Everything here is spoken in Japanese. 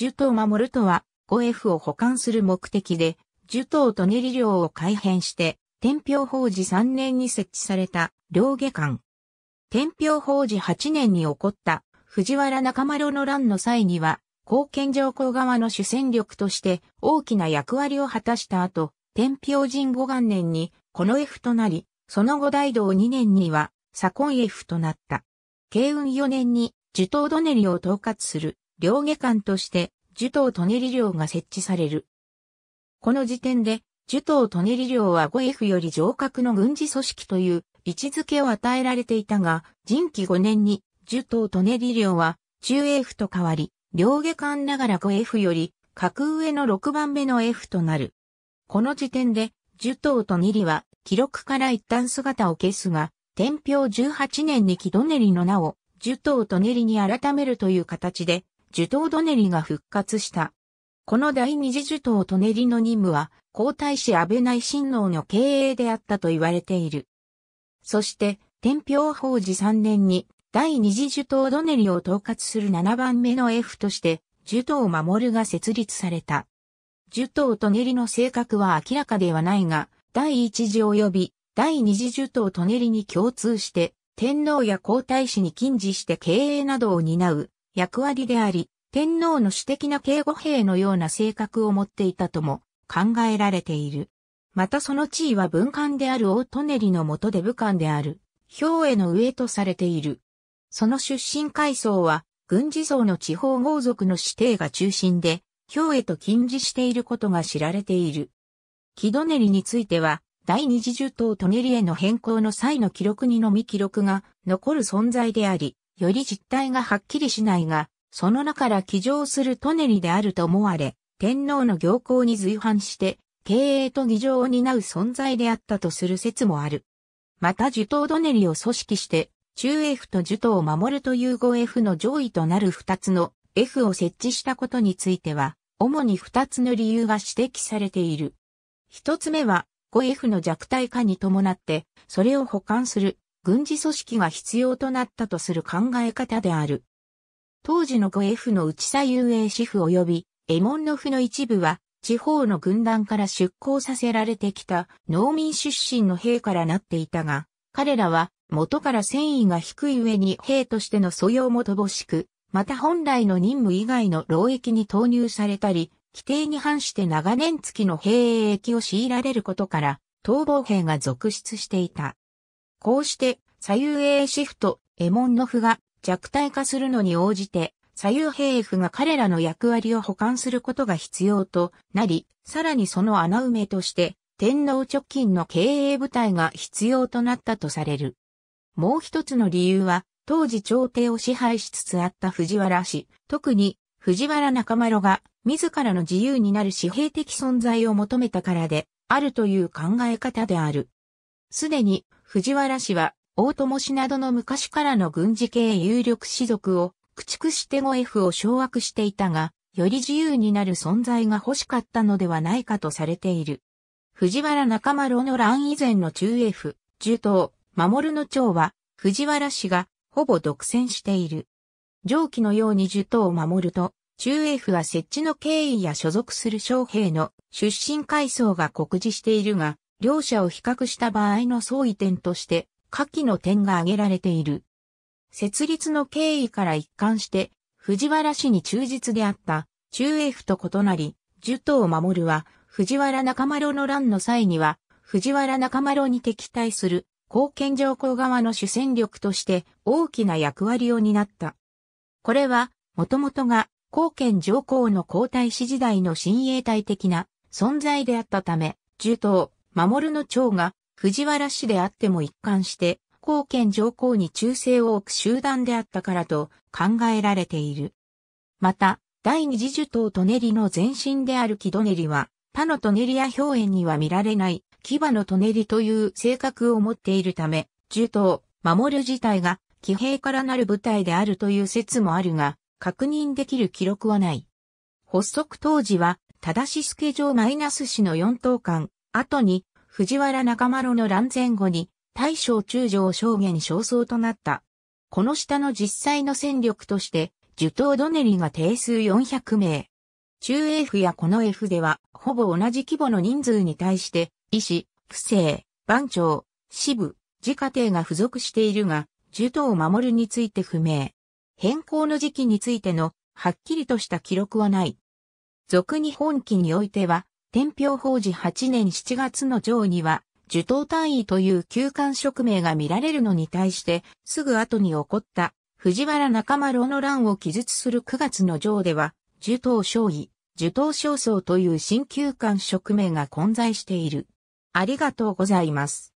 樹刀守るとは、5F を保管する目的で、樹刀と練り量を改変して、天平法事3年に設置された、両下館。天平法事8年に起こった、藤原中丸の乱の際には、貢献上皇側の主戦力として大きな役割を果たした後、天平神五元年にこの F となり、その後大道2年には左近 F となった。慶運4年に受頭ドネりを統括する両下官として、樹頭舎人寮が設置される。この時点で、樹頭舎人寮は 5F より上格の軍事組織という位置づけを与えられていたが、人気5年に樹頭舎人寮は中 F と変わり、両下官ながら 5F より格上の6番目の F となる。この時点で、樹頭とニリは記録から一旦姿を消すが、天平18年に木戸練の名を、樹頭と練に改めるという形で、受刀どねドネリが復活した。この第二次受刀トねりネリの任務は、皇太子安倍内親王の経営であったと言われている。そして、天平法治3年に、第二次受刀どねドネリを統括する7番目の F として、受刀守が設立された。受刀トねりネリの性格は明らかではないが、第一次及び第二次受刀トねりネリに共通して、天皇や皇太子に禁じして経営などを担う役割であり、天皇の主的な警護兵のような性格を持っていたとも考えられている。またその地位は文官である大トネリの下で武官である、兵衛の上とされている。その出身階層は、軍事層の地方豪族の指定が中心で、兵衛と近似していることが知られている。木戸練りについては、第二次十頭舎練への変更の際の記録にのみ記録が残る存在であり、より実態がはっきりしないが、その中から起乗するトネリであると思われ、天皇の行幸に随伴して、経営と議場を担う存在であったとする説もある。また受党ドネリを組織して、中 F と受党を守るという 5F の上位となる2つの F を設置したことについては、主に2つの理由が指摘されている。1つ目は、5F の弱体化に伴って、それを補完する軍事組織が必要となったとする考え方である。当時の 5F の内左遊泳支婦及びエモンの府の一部は地方の軍団から出向させられてきた農民出身の兵からなっていたが、彼らは元から戦意が低い上に兵としての素養も乏しく、また本来の任務以外の労役に投入されたり、規定に反して長年月の兵役を強いられることから、逃亡兵が続出していた。こうして左右 A シフト、エモンノフが弱体化するのに応じて左右兵 F が彼らの役割を補完することが必要となり、さらにその穴埋めとして天皇直近の経営部隊が必要となったとされる。もう一つの理由は、当時朝廷を支配しつつあった藤原氏、特に藤原中丸が自らの自由になる私兵的存在を求めたからであるという考え方である。すでに藤原氏は、大友氏などの昔からの軍事系有力士族を駆逐して後 F を掌握していたが、より自由になる存在が欲しかったのではないかとされている。藤原中丸の乱以前の中 F、中東、守の長は、藤原氏がほぼ独占している。上記のように受刀を守ると、中 F は設置の経緯や所属する将兵の出身階層が告示しているが、両者を比較した場合の相違点として、下記の点が挙げられている。設立の経緯から一貫して、藤原氏に忠実であった、中英府と異なり、樹刀守は、藤原中丸の乱の際には、藤原中丸に敵対する、後見上皇側の主戦力として大きな役割を担った。これは、もともとが、後見上皇の皇太子時代の親衛隊的な存在であったため、樹刀、守の長が藤原氏であっても一貫して、後見上皇に忠誠を置く集団であったからと考えられている。また、第二次受刀とネりの前身である木戸ネりは、他のトネリや表演には見られない、牙のトネリという性格を持っているため、受刀、守る自体が、騎兵からなる部隊であるという説もあるが、確認できる記録はない。発足当時は、正しョ城マイナス氏の4等間、後に、藤原中丸の乱前後に、大将中将将元少燥となった。この下の実際の戦力として、受刀ドネリが定数400名。中 F やこの F では、ほぼ同じ規模の人数に対して、医師、区政、番長、支部、自家庭が付属しているが、受刀を守るについて不明。変更の時期についての、はっきりとした記録はない。俗に本期においては、天平法事8年7月の上には、受刀単位という休館職名が見られるのに対して、すぐ後に起こった藤原中丸の乱を記述する9月の上では、受刀将尉、受刀将曹という新旧館職名が混在している。ありがとうございます。